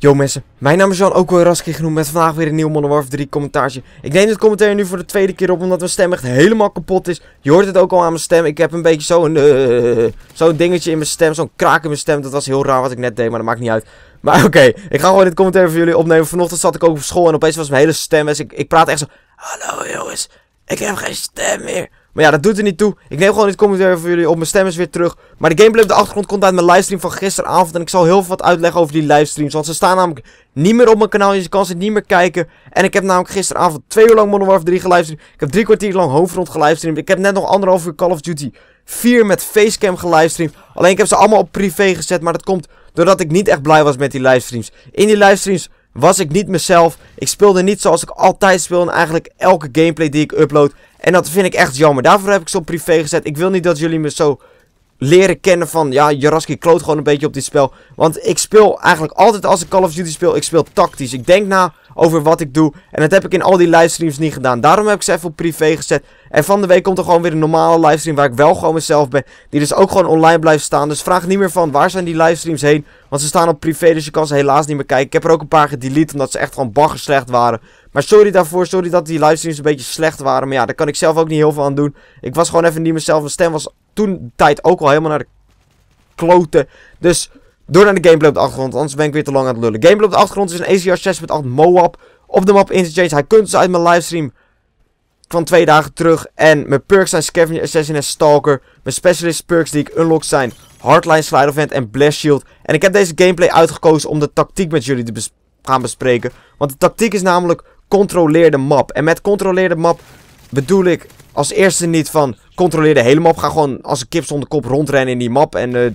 Yo mensen, mijn naam is Jan, ook wel Raske genoemd met vandaag weer een nieuw Modern Warfare 3 commentaartje. Ik neem dit commentaar nu voor de tweede keer op, omdat mijn stem echt helemaal kapot is. Je hoort het ook al aan mijn stem, ik heb een beetje zo'n uh, eh, zo dingetje in mijn stem, zo'n kraak in mijn stem. Dat was heel raar wat ik net deed, maar dat maakt niet uit. Maar oké, ik ga gewoon dit commentaar voor jullie opnemen. Vanochtend zat ik ook op school en opeens was mijn hele stem, dus ik, ik praat echt zo... Hallo jongens, ik heb geen stem meer. Maar ja, dat doet er niet toe. Ik neem gewoon dit commentaar voor jullie op. Mijn stem is weer terug. Maar de gameplay op de achtergrond komt uit mijn livestream van gisteravond. En ik zal heel veel wat uitleggen over die livestreams. Want ze staan namelijk niet meer op mijn kanaal. Dus je kan ze niet meer kijken. En ik heb namelijk gisteravond twee uur lang Modern Warfare 3 gelivestreamd. Ik heb drie kwartier lang Hoofdrond gelivestreamd. Ik heb net nog anderhalf uur Call of Duty 4 met facecam gelivestreamd. Alleen ik heb ze allemaal op privé gezet. Maar dat komt doordat ik niet echt blij was met die livestreams. In die livestreams was ik niet mezelf. Ik speelde niet zoals ik altijd speel en eigenlijk elke gameplay die ik upload. En dat vind ik echt jammer. Daarvoor heb ik ze op privé gezet. Ik wil niet dat jullie me zo leren kennen van... Ja, Jaraski kloot gewoon een beetje op dit spel. Want ik speel eigenlijk altijd als ik Call of Duty speel... Ik speel tactisch. Ik denk na over wat ik doe. En dat heb ik in al die livestreams niet gedaan. Daarom heb ik ze even op privé gezet. En van de week komt er gewoon weer een normale livestream waar ik wel gewoon mezelf ben. Die dus ook gewoon online blijft staan. Dus vraag niet meer van waar zijn die livestreams heen. Want ze staan op privé, dus je kan ze helaas niet meer kijken. Ik heb er ook een paar gedelete omdat ze echt gewoon bagger slecht waren. Maar sorry daarvoor, sorry dat die livestreams een beetje slecht waren. Maar ja, daar kan ik zelf ook niet heel veel aan doen. Ik was gewoon even niet mezelf. Mijn stem was toen tijd ook al helemaal naar de kloten. Dus door naar de gameplay op de achtergrond, anders ben ik weer te lang aan het lullen. Gameplay op de achtergrond is een ACR 6.8 MOAB op de map Interchange. Hij kunt ze dus uit mijn livestream van twee dagen terug. En mijn perks zijn Scavenger, Assassin en Stalker. Mijn specialist perks die ik unlock zijn Hardline, Slide Event en Blast Shield. En ik heb deze gameplay uitgekozen om de tactiek met jullie te gaan bespreken. Want de tactiek is namelijk controleer de map. En met controleer de map bedoel ik als eerste niet van controleer de hele map. Ga gewoon als een kip zonder kop rondrennen in die map en uh,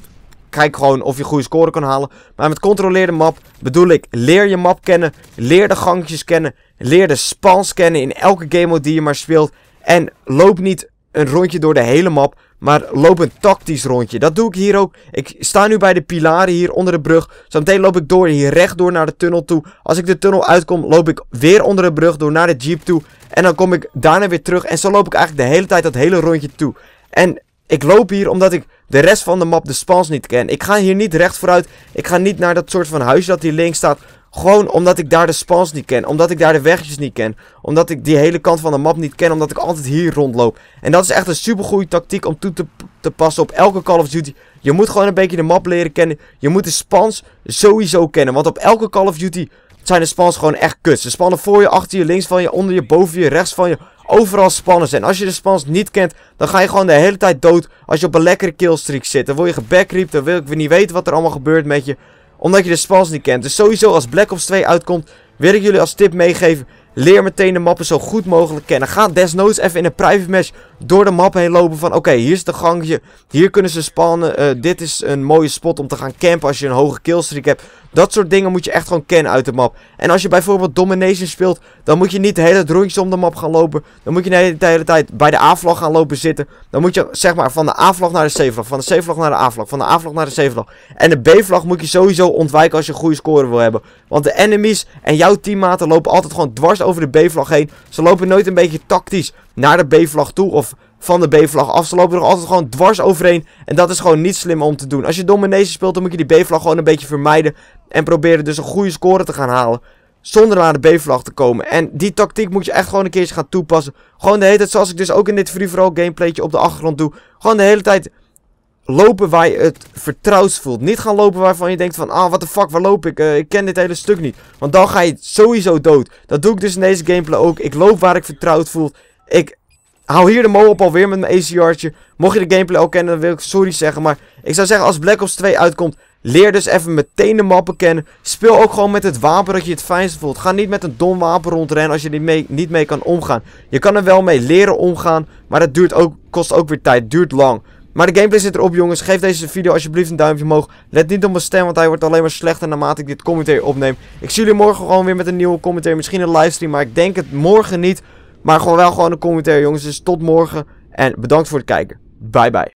kijk gewoon of je goede score kan halen. Maar met controleerde map bedoel ik leer je map kennen. Leer de gangjes kennen. Leer de spans kennen in elke game mode die je maar speelt. En loop niet een rondje door de hele map. Maar loop een tactisch rondje. Dat doe ik hier ook. Ik sta nu bij de pilaren hier onder de brug. Zometeen loop ik door hier rechtdoor naar de tunnel toe. Als ik de tunnel uitkom loop ik weer onder de brug door naar de jeep toe. En dan kom ik daarna weer terug. En zo loop ik eigenlijk de hele tijd dat hele rondje toe. En ik loop hier omdat ik de rest van de map de spans niet ken. Ik ga hier niet recht vooruit. Ik ga niet naar dat soort van huisje dat hier links staat. Gewoon omdat ik daar de spans niet ken. Omdat ik daar de wegjes niet ken. Omdat ik die hele kant van de map niet ken. Omdat ik altijd hier rondloop. En dat is echt een supergoeie tactiek om toe te, te passen op elke Call of Duty. Je moet gewoon een beetje de map leren kennen. Je moet de spans sowieso kennen. Want op elke Call of Duty zijn de spans gewoon echt kut. Ze spannen voor je, achter je, links van je, onder je, boven je, rechts van je overal spanners zijn. Als je de spans niet kent, dan ga je gewoon de hele tijd dood als je op een lekkere killstreak zit. Dan word je gebackreept, dan wil ik weer niet weten wat er allemaal gebeurt met je. Omdat je de spans niet kent. Dus sowieso als Black Ops 2 uitkomt, wil ik jullie als tip meegeven. Leer meteen de mappen zo goed mogelijk kennen. Ga desnoods even in een private match door de map heen lopen van... Oké, hier is de gangje. Hier kunnen ze spannen. Eh, dit is een mooie spot om te gaan campen als je een hoge killstreak hebt. Dat soort dingen moet je echt gewoon kennen uit de map. En als je bijvoorbeeld Domination speelt... Dan moet je niet de hele rondjes om de map gaan lopen. Dan moet je de hele, tijd bij de A-vlag gaan lopen zitten. Dan moet je zeg maar van de A-vlag naar de C-vlag. Van de C-vlag naar de A-vlag. Van de A-vlag naar de C-vlag. En de B-vlag moet je sowieso ontwijken als je een goede score wil hebben. Want de enemies en jouw teammaten lopen altijd gewoon dwars over de B-vlag heen. Ze lopen nooit een beetje tactisch naar de B-vlag toe of van de B-vlag af. Ze lopen er altijd gewoon dwars overheen. En dat is gewoon niet slim om te doen. Als je domination speelt, dan moet je die B-vlag gewoon een beetje vermijden. En proberen dus een goede score te gaan halen. Zonder naar de B-vlag te komen. En die tactiek moet je echt gewoon een keertje gaan toepassen. Gewoon de hele tijd, zoals ik dus ook in dit free for all gameplaytje op de achtergrond doe. Gewoon de hele tijd lopen waar je het vertrouwd voelt. Niet gaan lopen waarvan je denkt van, ah, wat de fuck, waar loop ik? Eh, ik ken dit hele stuk niet. Want dan ga je sowieso dood. Dat doe ik dus in deze gameplay ook. Ik loop waar ik vertrouwd voel. Ik hou hier de mol op alweer met mijn ACR'tje. Mocht je de gameplay al kennen, dan wil ik sorry zeggen. Maar ik zou zeggen, als Black Ops 2 uitkomt, leer dus even meteen de mappen kennen. Speel ook gewoon met het wapen dat je het fijnst voelt. Ga niet met een dom wapen rondrennen als je er mee, niet mee kan omgaan. Je kan er wel mee leren omgaan, maar dat duurt ook, kost ook weer tijd. Duurt lang. Maar de gameplay zit erop jongens. Geef deze video alsjeblieft een duimpje omhoog. Let niet op mijn stem, want hij wordt alleen maar slechter naarmate ik dit commentaar opneem. Ik zie jullie morgen gewoon weer met een nieuwe commentaar. Misschien een livestream, maar ik denk het morgen niet. Maar gewoon wel gewoon een commentaar jongens. Dus tot morgen. En bedankt voor het kijken. Bye bye.